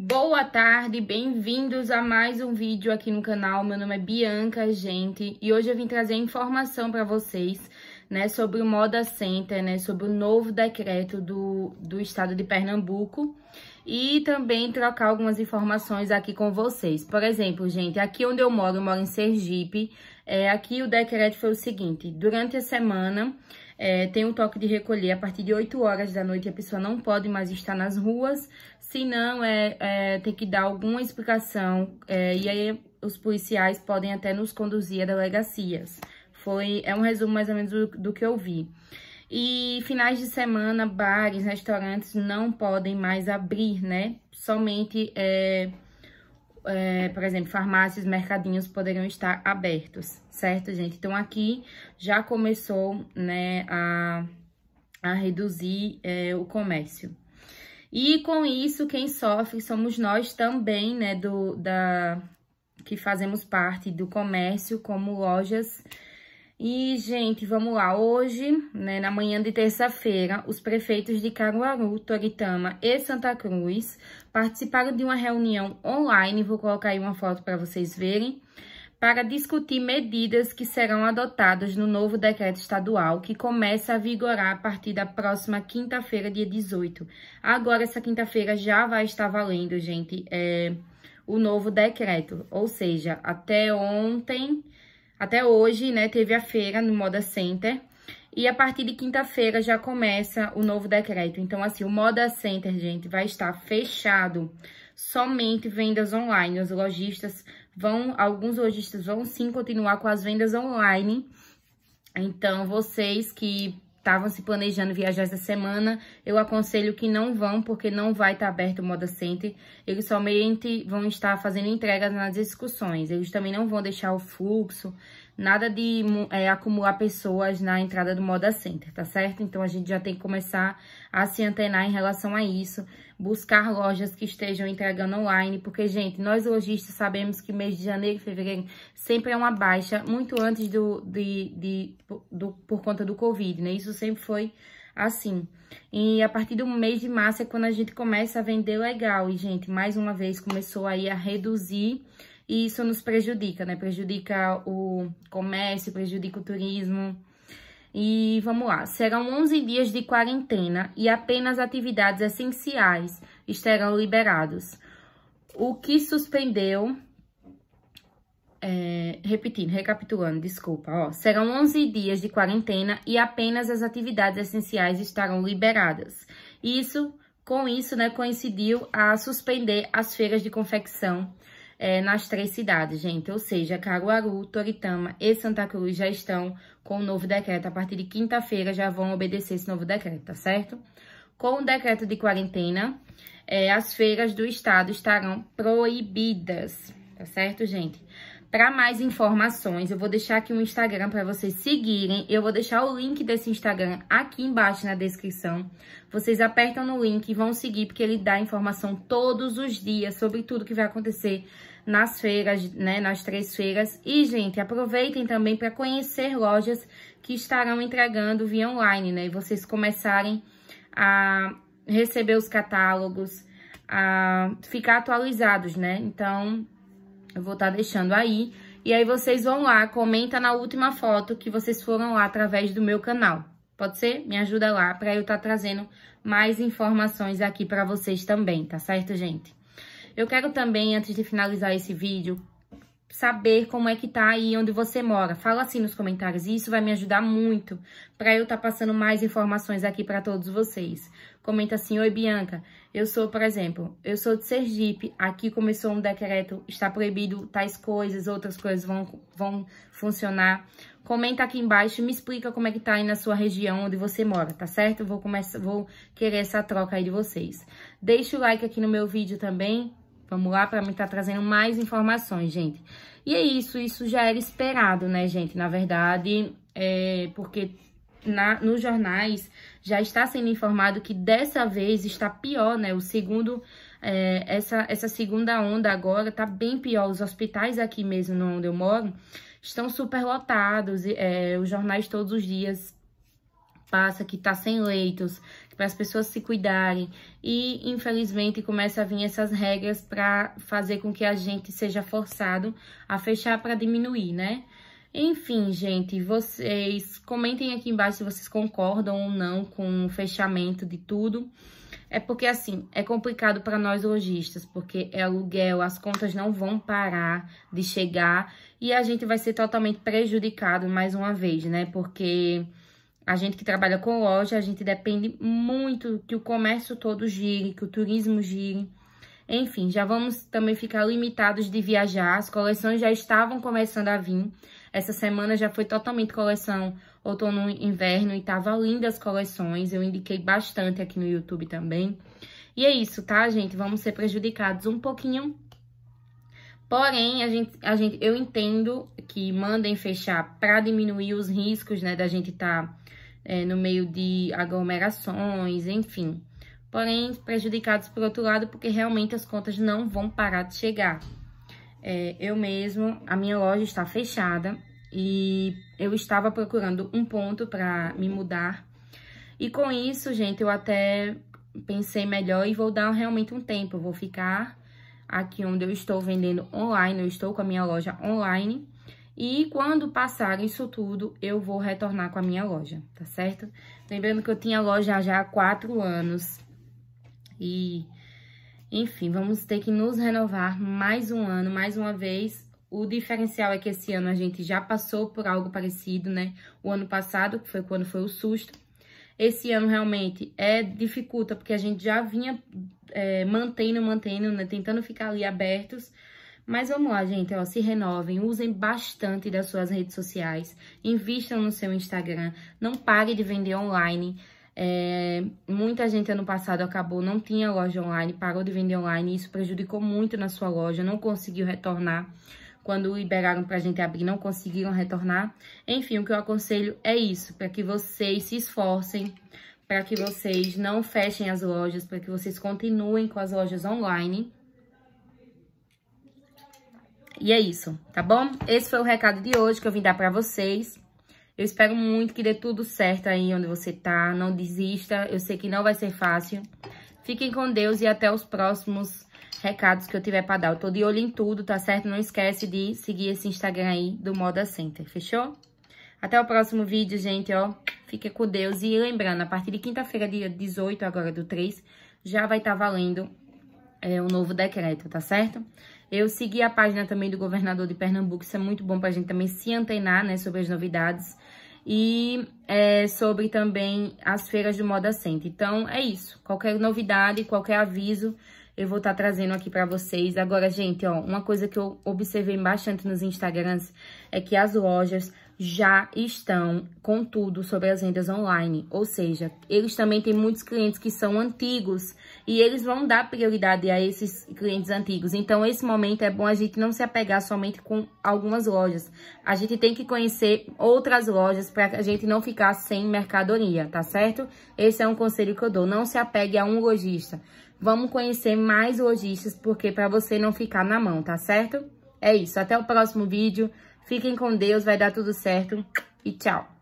Boa tarde, bem-vindos a mais um vídeo aqui no canal. Meu nome é Bianca, gente, e hoje eu vim trazer informação para vocês, né, sobre o Moda Center, né, sobre o novo decreto do, do estado de Pernambuco e também trocar algumas informações aqui com vocês. Por exemplo, gente, aqui onde eu moro, eu moro em Sergipe, é, aqui o decreto foi o seguinte, durante a semana... É, tem um toque de recolher a partir de 8 horas da noite, a pessoa não pode mais estar nas ruas, se não, é, é que dar alguma explicação, é, e aí os policiais podem até nos conduzir a delegacias. Foi, é um resumo mais ou menos do, do que eu vi. E finais de semana, bares, restaurantes não podem mais abrir, né? Somente, é, é, por exemplo, farmácias, mercadinhos poderão estar abertos, certo, gente? Então, aqui já começou, né, a, a reduzir é, o comércio. E com isso, quem sofre somos nós também, né, do, da, que fazemos parte do comércio, como lojas. E, gente, vamos lá. Hoje, né, na manhã de terça-feira, os prefeitos de Caruaru, Toritama e Santa Cruz participaram de uma reunião online. Vou colocar aí uma foto para vocês verem para discutir medidas que serão adotadas no novo decreto estadual que começa a vigorar a partir da próxima quinta-feira, dia 18. Agora, essa quinta-feira já vai estar valendo, gente, é, o novo decreto. Ou seja, até ontem, até hoje, né, teve a feira no Moda Center. E a partir de quinta-feira já começa o novo decreto. Então, assim, o Moda Center, gente, vai estar fechado. Somente vendas online. Os lojistas vão, alguns lojistas vão sim continuar com as vendas online. Então, vocês que estavam se planejando viajar essa semana, eu aconselho que não vão, porque não vai estar tá aberto o Moda Center. Eles somente vão estar fazendo entregas nas excursões. Eles também não vão deixar o fluxo, Nada de é, acumular pessoas na entrada do Moda Center, tá certo? Então, a gente já tem que começar a se antenar em relação a isso, buscar lojas que estejam entregando online, porque, gente, nós lojistas sabemos que mês de janeiro e fevereiro sempre é uma baixa, muito antes do, de, de, do, por conta do Covid, né? Isso sempre foi assim. E a partir do mês de março é quando a gente começa a vender legal. E, gente, mais uma vez, começou aí a reduzir e isso nos prejudica, né? Prejudica o comércio, prejudica o turismo. E vamos lá, serão 11 dias de quarentena e apenas atividades essenciais estarão liberados. O que suspendeu é, repetindo, recapitulando, desculpa, ó, serão 11 dias de quarentena e apenas as atividades essenciais estarão liberadas. Isso, com isso, né, coincidiu a suspender as feiras de confecção é, nas três cidades, gente. Ou seja, Caruaru, Toritama e Santa Cruz já estão com o novo decreto. A partir de quinta-feira já vão obedecer esse novo decreto, tá certo? Com o decreto de quarentena, é, as feiras do estado estarão proibidas, tá certo, gente? Para mais informações, eu vou deixar aqui um Instagram para vocês seguirem. Eu vou deixar o link desse Instagram aqui embaixo na descrição. Vocês apertam no link e vão seguir, porque ele dá informação todos os dias sobre tudo que vai acontecer nas feiras, né, nas três feiras. E, gente, aproveitem também para conhecer lojas que estarão entregando via online, né? E vocês começarem a receber os catálogos, a ficar atualizados, né? Então, eu vou estar tá deixando aí. E aí vocês vão lá, comenta na última foto que vocês foram lá através do meu canal. Pode ser? Me ajuda lá para eu estar tá trazendo mais informações aqui para vocês também, tá certo, gente? Eu quero também, antes de finalizar esse vídeo, saber como é que tá aí onde você mora. Fala assim nos comentários, isso vai me ajudar muito para eu estar tá passando mais informações aqui para todos vocês. Comenta assim: "Oi Bianca, eu sou, por exemplo, eu sou de Sergipe, aqui começou um decreto, está proibido tais coisas, outras coisas vão vão funcionar". Comenta aqui embaixo e me explica como é que tá aí na sua região onde você mora, tá certo? Vou começar, vou querer essa troca aí de vocês. Deixa o like aqui no meu vídeo também, Vamos lá para mim estar tá trazendo mais informações, gente. E é isso, isso já era esperado, né, gente? Na verdade, é porque na, nos jornais já está sendo informado que dessa vez está pior, né? O segundo, é, essa, essa segunda onda agora está bem pior. Os hospitais aqui mesmo onde eu moro estão superlotados. É, os jornais todos os dias passa que tá sem leitos, para as pessoas se cuidarem. E, infelizmente, começa a vir essas regras para fazer com que a gente seja forçado a fechar para diminuir, né? Enfim, gente, vocês comentem aqui embaixo se vocês concordam ou não com o fechamento de tudo. É porque, assim, é complicado para nós lojistas, porque é aluguel, as contas não vão parar de chegar e a gente vai ser totalmente prejudicado mais uma vez, né? Porque a gente que trabalha com loja, a gente depende muito que o comércio todo gire, que o turismo gire. Enfim, já vamos também ficar limitados de viajar. As coleções já estavam começando a vir. Essa semana já foi totalmente coleção outono e inverno e tava linda as coleções. Eu indiquei bastante aqui no YouTube também. E é isso, tá, gente? Vamos ser prejudicados um pouquinho. Porém, a gente, a gente, eu entendo que mandem fechar para diminuir os riscos, né, da gente estar tá é, no meio de aglomerações, enfim. Porém, prejudicados por outro lado, porque realmente as contas não vão parar de chegar. É, eu mesmo, a minha loja está fechada e eu estava procurando um ponto para me mudar. E com isso, gente, eu até pensei melhor e vou dar realmente um tempo. Eu vou ficar aqui onde eu estou vendendo online, eu estou com a minha loja online e quando passar isso tudo, eu vou retornar com a minha loja, tá certo? Lembrando que eu tinha loja já há quatro anos. E, enfim, vamos ter que nos renovar mais um ano, mais uma vez. O diferencial é que esse ano a gente já passou por algo parecido, né? O ano passado, que foi quando foi o susto. Esse ano realmente é dificulta, porque a gente já vinha é, mantendo, mantendo, né? Tentando ficar ali abertos mas vamos lá, gente, ó, se renovem, usem bastante das suas redes sociais, invistam no seu Instagram, não pare de vender online. É, muita gente ano passado acabou, não tinha loja online, parou de vender online, isso prejudicou muito na sua loja, não conseguiu retornar. Quando liberaram pra gente abrir, não conseguiram retornar. Enfim, o que eu aconselho é isso, para que vocês se esforcem, para que vocês não fechem as lojas, para que vocês continuem com as lojas online e é isso, tá bom? Esse foi o recado de hoje que eu vim dar pra vocês. Eu espero muito que dê tudo certo aí onde você tá. Não desista, eu sei que não vai ser fácil. Fiquem com Deus e até os próximos recados que eu tiver pra dar. Eu tô de olho em tudo, tá certo? Não esquece de seguir esse Instagram aí do Moda Center, fechou? Até o próximo vídeo, gente, ó. fique com Deus. E lembrando, a partir de quinta-feira, dia 18 agora do 3, já vai estar tá valendo é, o novo decreto, tá certo? Eu segui a página também do governador de Pernambuco, isso é muito bom para a gente também se antenar, né, sobre as novidades. E é, sobre também as feiras do Moda Center. Então, é isso. Qualquer novidade, qualquer aviso, eu vou estar tá trazendo aqui para vocês. Agora, gente, ó, uma coisa que eu observei bastante nos Instagrams é que as lojas já estão com tudo sobre as vendas online. Ou seja, eles também têm muitos clientes que são antigos e eles vão dar prioridade a esses clientes antigos. Então, esse momento é bom a gente não se apegar somente com algumas lojas. A gente tem que conhecer outras lojas para a gente não ficar sem mercadoria, tá certo? Esse é um conselho que eu dou. Não se apegue a um lojista. Vamos conhecer mais lojistas, porque para você não ficar na mão, tá certo? É isso, até o próximo vídeo. Fiquem com Deus, vai dar tudo certo e tchau.